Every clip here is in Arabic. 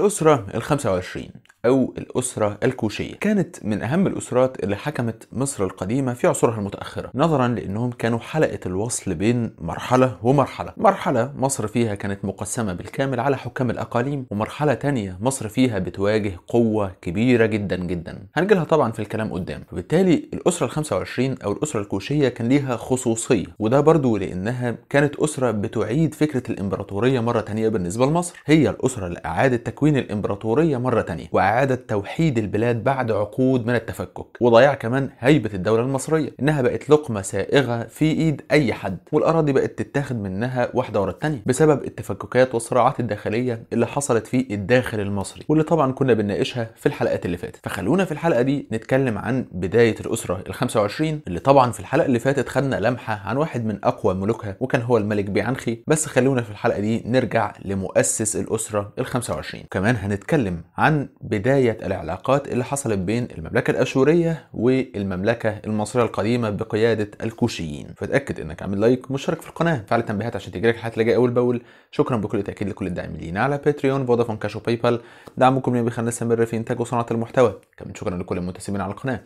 الأسرة الخمسة 25 أو الأسرة الكوشية كانت من أهم الأسرات اللي حكمت مصر القديمة في عصورها المتأخرة نظرا لأنهم كانوا حلقة الوصل بين مرحلة ومرحلة مرحلة مصر فيها كانت مقسمة بالكامل على حكام الأقاليم ومرحلة تانية مصر فيها بتواجه قوة كبيرة جدا جدا هنجلها طبعا في الكلام قدام وبالتالي الأسرة الخمسة وعشرين أو الأسرة الكوشية كان ليها خصوصية وده برضو لأنها كانت أسرة بتعيد فكرة الإمبراطورية مرة تانية بالنسبة لمصر هي الأسرة اللي أعادت تكوين الإمبراطورية مرة تانية إعادة توحيد البلاد بعد عقود من التفكك وضياع كمان هيبة الدولة المصرية إنها بقت لقمة سائغة في إيد أي حد والأراضي بقت تتاخد منها واحدة ورا التانية بسبب التفككات والصراعات الداخلية اللي حصلت في الداخل المصري واللي طبعا كنا بنناقشها في الحلقات اللي فاتت فخلونا في الحلقة دي نتكلم عن بداية الأسرة ال 25 اللي طبعا في الحلقة اللي فاتت خدنا لمحة عن واحد من أقوى ملوكها وكان هو الملك بيعنخي بس خلونا في الحلقة دي نرجع لمؤسس الأسرة ال 25 كمان هنتكلم عن بداية بداية العلاقات اللي حصلت بين المملكة الأشورية والمملكة المصرية القديمة بقيادة الكوشيين فتأكد إنك عامل لايك ومشترك في القناة فعل التنبيهات عشان تجيلك الحلقات اللي جاية أول بأول شكرا بكل تأكيد لكل الداعمين على باتريون فودافون كاش وباي بال دعمكم لنا بيخلينا نستمر في إنتاج وصناعة المحتوى كمان شكرا لكل المنتسبين على القناة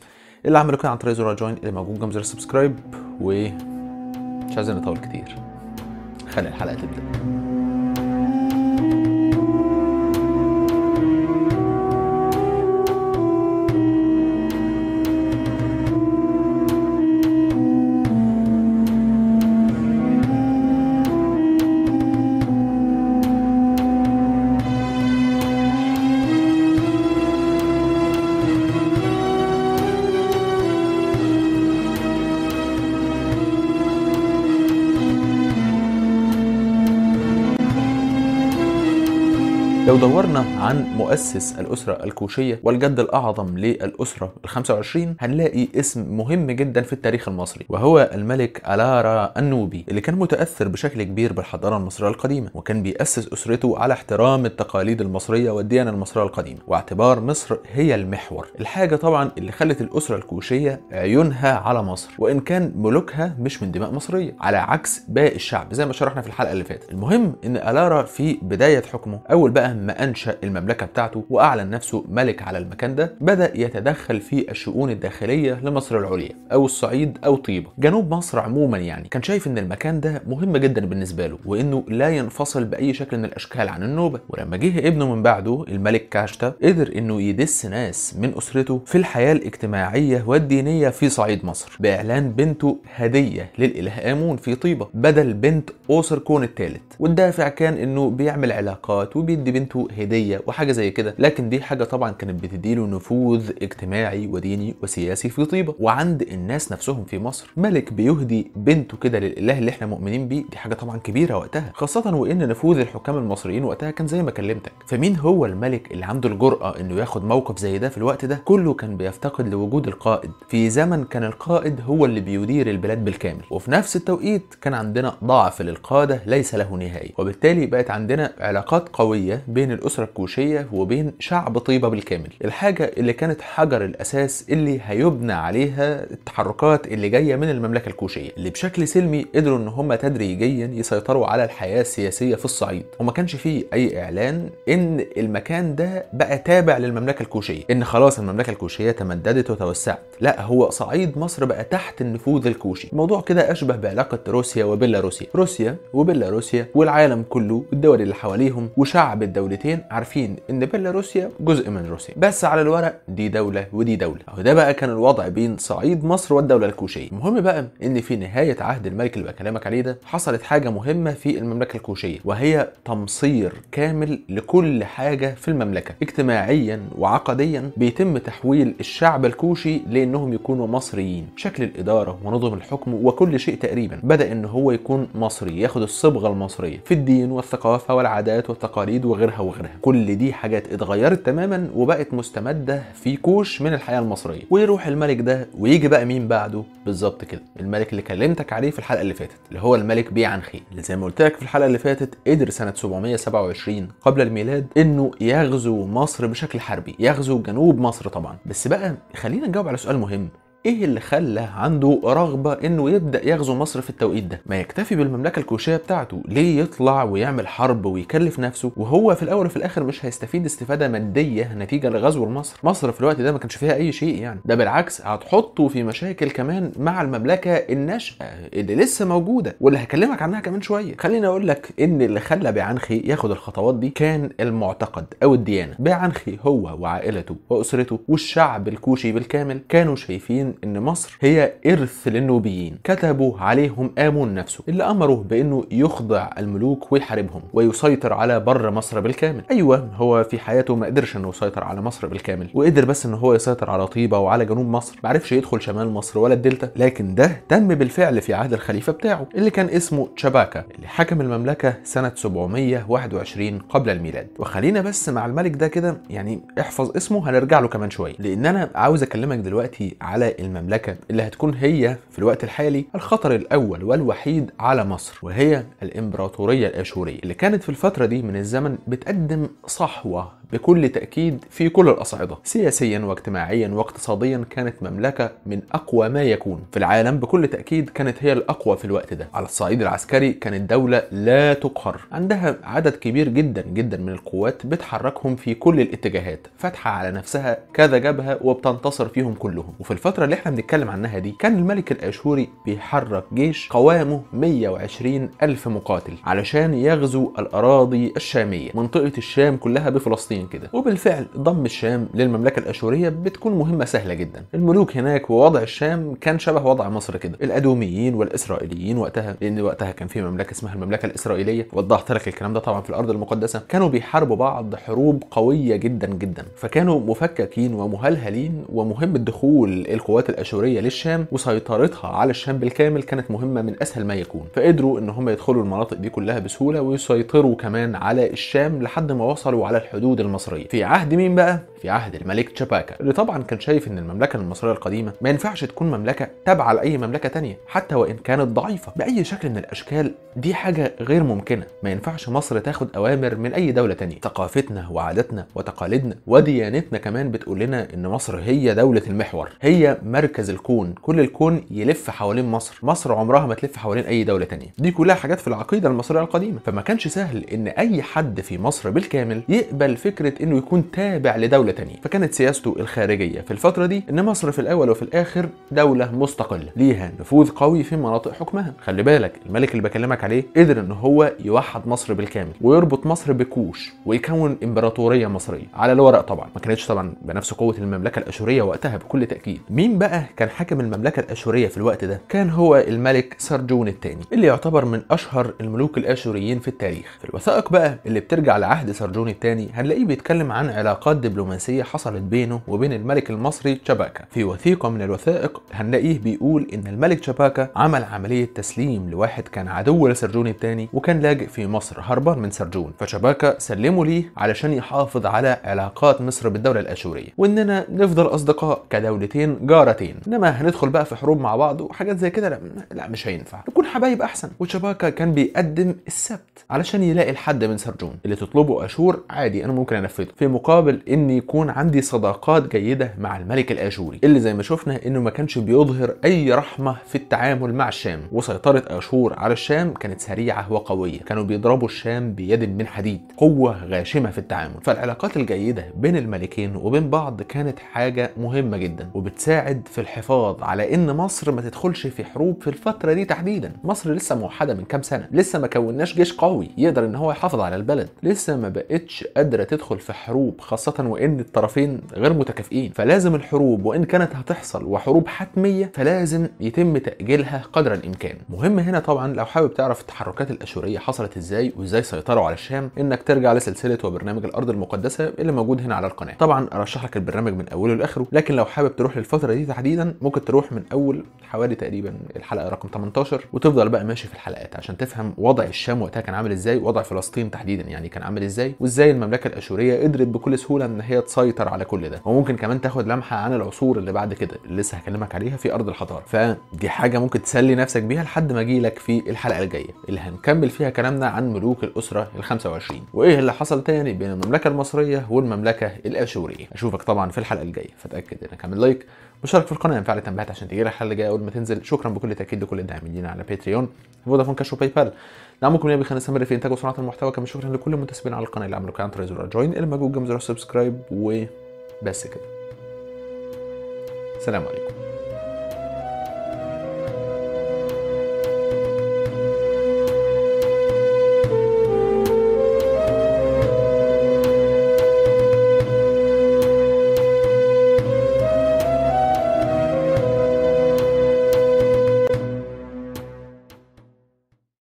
اللي عملوا كده عن طريق زر جوين اللي موجود جنب زر سبسكرايب و مش عايزين نطول كتير خلي الحلقة تبدأ لو دورنا عن مؤسس الأسرة الكوشية والجد الأعظم للأسرة ال 25 هنلاقي اسم مهم جدا في التاريخ المصري وهو الملك ألارا النوبي اللي كان متأثر بشكل كبير بالحضارة المصرية القديمة وكان بيأسس أسرته على احترام التقاليد المصرية والديانة المصرية القديمة واعتبار مصر هي المحور الحاجة طبعا اللي خلت الأسرة الكوشية عيونها على مصر وإن كان ملوكها مش من دماء مصرية على عكس باقي الشعب زي ما شرحنا في الحلقة اللي فاتت المهم إن ألارا في بداية حكمه أول بقى ما أنشأ المملكة بتاعته وأعلن نفسه ملك على المكان ده بدأ يتدخل في الشؤون الداخلية لمصر العليا أو الصعيد أو طيبة جنوب مصر عموما يعني كان شايف إن المكان ده مهم جدا بالنسبة له وإنه لا ينفصل بأي شكل من الأشكال عن النوبة ولما جه ابنه من بعده الملك كاشتا قدر إنه يدس ناس من أسرته في الحياة الاجتماعية والدينية في صعيد مصر بإعلان بنته هدية للإله آمون في طيبة بدل بنت أوسركون الثالث والدافع كان إنه بيعمل علاقات وبيدي بنت بنته هديه وحاجه زي كده لكن دي حاجه طبعا كانت بتديله نفوذ اجتماعي وديني وسياسي في طيبه وعند الناس نفسهم في مصر ملك بيهدي بنته كده للاله اللي احنا مؤمنين بيه دي حاجه طبعا كبيره وقتها خاصه وان نفوذ الحكام المصريين وقتها كان زي ما كلمتك فمين هو الملك اللي عنده الجراه انه ياخد موقف زي ده في الوقت ده كله كان بيفتقد لوجود القائد في زمن كان القائد هو اللي بيدير البلاد بالكامل وفي نفس التوقيت كان عندنا ضعف للقاده ليس له نهايه وبالتالي بقت عندنا علاقات قويه بين الأسرة الكوشية وبين شعب طيبة بالكامل الحاجة اللي كانت حجر الأساس اللي هيبنى عليها التحركات اللي جاية من المملكة الكوشية اللي بشكل سلمي قدروا إن هم تدريجيا يسيطروا على الحياة السياسية في الصعيد وما كانش فيه أي إعلان إن المكان ده بقى تابع للمملكة الكوشية إن خلاص المملكة الكوشية تمددت وتوسعت لا هو صعيد مصر بقى تحت النفوذ الكوشي الموضوع كده أشبه بعلاقة روسيا وبيلاروسيا روسيا وبيلاروسيا والعالم كله والدول اللي حواليهم وشعب الدول دولتين عارفين ان بيلاروسيا جزء من روسيا بس على الورق دي دوله ودي دوله اهو ده بقى كان الوضع بين صعيد مصر والدوله الكوشيه المهم بقى ان في نهايه عهد الملك اللي بكلمك عليه ده حصلت حاجه مهمه في المملكه الكوشيه وهي تمصير كامل لكل حاجه في المملكه اجتماعيا وعقديا بيتم تحويل الشعب الكوشي لانهم يكونوا مصريين شكل الاداره ونظم الحكم وكل شيء تقريبا بدا ان هو يكون مصري ياخد الصبغه المصريه في الدين والثقافه والعادات والتقاليد وغيرها وغيرها وغيرها كل دي حاجات اتغيرت تماما وبقت مستمده في كوش من الحياه المصريه ويروح الملك ده ويجي بقى مين بعده بالظبط كده الملك اللي كلمتك عليه في الحلقه اللي فاتت اللي هو الملك بيعنخي اللي زي ما قلت لك في الحلقه اللي فاتت قدر سنه 727 قبل الميلاد انه يغزو مصر بشكل حربي يغزو جنوب مصر طبعا بس بقى خلينا نجاوب على سؤال مهم ايه اللي خلى عنده رغبه انه يبدا يغزو مصر في التوقيت ده ما يكتفي بالمملكه الكوشيه بتاعته ليه يطلع ويعمل حرب ويكلف نفسه وهو في الاول وفي الاخر مش هيستفيد استفاده ماديه نتيجه لغزو لمصر مصر في الوقت ده ما كانش فيها اي شيء يعني ده بالعكس هتحطه في مشاكل كمان مع المملكه الناشئه اللي لسه موجوده واللي هكلمك عنها كمان شويه خليني اقول لك ان اللي خلى بيعنخي ياخد الخطوات دي كان المعتقد او الديانه بيعنخي هو وعائلته واسرته والشعب الكوشي بالكامل كانوا شايفين ان مصر هي إرث للنوبيين كتبوا عليهم آمون نفسه اللي أمره بأنه يخضع الملوك ويحاربهم ويسيطر على بر مصر بالكامل أيوة هو في حياته ما قدرش أنه يسيطر على مصر بالكامل وقدر بس ان هو يسيطر على طيبة وعلى جنوب مصر معرفش يدخل شمال مصر ولا الدلتا لكن ده تم بالفعل في عهد الخليفة بتاعه اللي كان اسمه تشاباكا اللي حكم المملكة سنة 721 قبل الميلاد وخلينا بس مع الملك ده كده يعني احفظ اسمه هنرجع له كمان شوية لأن أنا عاوز أكلمك دلوقتي على المملكة اللي هتكون هي في الوقت الحالي الخطر الأول والوحيد على مصر وهي الإمبراطورية الآشورية اللي كانت في الفترة دي من الزمن بتقدم صحوة بكل تأكيد في كل الأصعدة سياسيا واجتماعيا واقتصاديا كانت مملكة من أقوى ما يكون في العالم بكل تأكيد كانت هي الأقوى في الوقت ده على الصعيد العسكري كانت دولة لا تقهر عندها عدد كبير جدا جدا من القوات بتحركهم في كل الاتجاهات فاتحة على نفسها كذا جبهة وبتنتصر فيهم كلهم وفي الفترة اللي احنا بنتكلم عنها دي كان الملك الأشوري بيحرك جيش قوامه 120 ألف مقاتل علشان يغزو الأراضي الشامية منطقة الشام كلها بفلسطين شخصيا كده وبالفعل ضم الشام للمملكه الاشوريه بتكون مهمه سهله جدا الملوك هناك ووضع الشام كان شبه وضع مصر كده الادوميين والاسرائيليين وقتها لان وقتها كان في مملكه اسمها المملكه الاسرائيليه وضحت لك الكلام ده طبعا في الارض المقدسه كانوا بيحاربوا بعض حروب قويه جدا جدا فكانوا مفككين ومهلهلين ومهم دخول القوات الاشوريه للشام وسيطرتها على الشام بالكامل كانت مهمه من اسهل ما يكون فقدروا ان هم يدخلوا المناطق دي كلها بسهوله ويسيطروا كمان على الشام لحد ما وصلوا على الحدود المصرية في عهد مين بقى؟ في عهد الملك تشاباكا اللي طبعا كان شايف ان المملكه المصريه القديمه ما ينفعش تكون مملكه تابعه لاي مملكه تانية حتى وان كانت ضعيفه باي شكل من الاشكال دي حاجه غير ممكنه ما ينفعش مصر تاخد اوامر من اي دوله تانية ثقافتنا وعاداتنا وتقاليدنا وديانتنا كمان بتقول لنا ان مصر هي دوله المحور هي مركز الكون كل الكون يلف حوالين مصر مصر عمرها ما تلف حوالين اي دوله تانية دي كلها حاجات في العقيده المصريه القديمه فما كانش سهل ان اي حد في مصر بالكامل يقبل فكره انه يكون تابع لدوله تانية فكانت سياسته الخارجية في الفترة دي إن مصر في الأول وفي الآخر دولة مستقلة ليها نفوذ قوي في مناطق حكمها خلي بالك الملك اللي بكلمك عليه قدر إن هو يوحد مصر بالكامل ويربط مصر بكوش ويكون إمبراطورية مصرية على الورق طبعا ما كانتش طبعا بنفس قوة المملكة الأشورية وقتها بكل تأكيد مين بقى كان حاكم المملكة الأشورية في الوقت ده كان هو الملك سرجون الثاني اللي يعتبر من أشهر الملوك الآشوريين في التاريخ في الوثائق بقى اللي بترجع لعهد سرجون الثاني هنلاقيه بيتكلم عن علاقات دبلوماسية رومانسية حصلت بينه وبين الملك المصري تشاباكا في وثيقة من الوثائق هنلاقيه بيقول إن الملك تشاباكا عمل عملية تسليم لواحد كان عدو لسرجون الثاني وكان لاجئ في مصر هربا من سرجون فتشاباكا سلمه ليه علشان يحافظ على علاقات مصر بالدولة الآشورية وإننا نفضل أصدقاء كدولتين جارتين إنما هندخل بقى في حروب مع بعض وحاجات زي كده لا, لا مش هينفع نكون حبايب أحسن وتشاباكا كان بيقدم السبت علشان يلاقي الحد من سرجون اللي تطلبه أشور عادي أنا ممكن أنفذه في مقابل إني يكون عندي صداقات جيده مع الملك الاشوري اللي زي ما شفنا انه ما كانش بيظهر اي رحمه في التعامل مع الشام وسيطره اشور على الشام كانت سريعه وقويه كانوا بيضربوا الشام بيد من حديد قوه غاشمه في التعامل فالعلاقات الجيده بين الملكين وبين بعض كانت حاجه مهمه جدا وبتساعد في الحفاظ على ان مصر ما تدخلش في حروب في الفتره دي تحديدا مصر لسه موحده من كام سنه لسه ما كوناش جيش قوي يقدر ان هو يحافظ على البلد لسه ما بقتش قادره تدخل في حروب خاصه وان ان الطرفين غير متكافئين فلازم الحروب وان كانت هتحصل وحروب حتميه فلازم يتم تاجيلها قدر الامكان مهم هنا طبعا لو حابب تعرف التحركات الاشوريه حصلت ازاي وازاي سيطروا على الشام انك ترجع لسلسله وبرنامج الارض المقدسه اللي موجود هنا على القناه طبعا ارشح لك البرنامج من اوله لاخره لكن لو حابب تروح للفتره دي تحديدا ممكن تروح من اول حوالي تقريبا الحلقه رقم 18 وتفضل بقى ماشي في الحلقات عشان تفهم وضع الشام وقتها كان عامل ازاي وضع فلسطين تحديدا يعني كان عامل ازاي وازاي المملكه الاشوريه قدرت بكل سهوله ان هي تسيطر على كل ده وممكن كمان تاخد لمحه عن العصور اللي بعد كده اللي لسه هكلمك عليها في ارض الحضاره فدي حاجه ممكن تسلي نفسك بيها لحد ما اجيلك في الحلقه الجايه اللي هنكمل فيها كلامنا عن ملوك الاسره ال25 وايه اللي حصل تاني بين المملكه المصريه والمملكه الاشوريه اشوفك طبعا في الحلقه الجايه فتاكد انك عامل لايك مشارك في القناه وفعل التنبيهات عشان تجيلك الحلقه الجايه اول ما تنزل شكرا بكل تاكيد لكل الداعمين على باتريون فودافون كاش وباي بال دعمكم ليا بيخلينا نستمر في انتاج وصناعه المحتوى كما شكرا لكل المنتسبين على القناه اللي عملوا كانت تريزور جوين الموجود جنب زر وبس كده سلام عليكم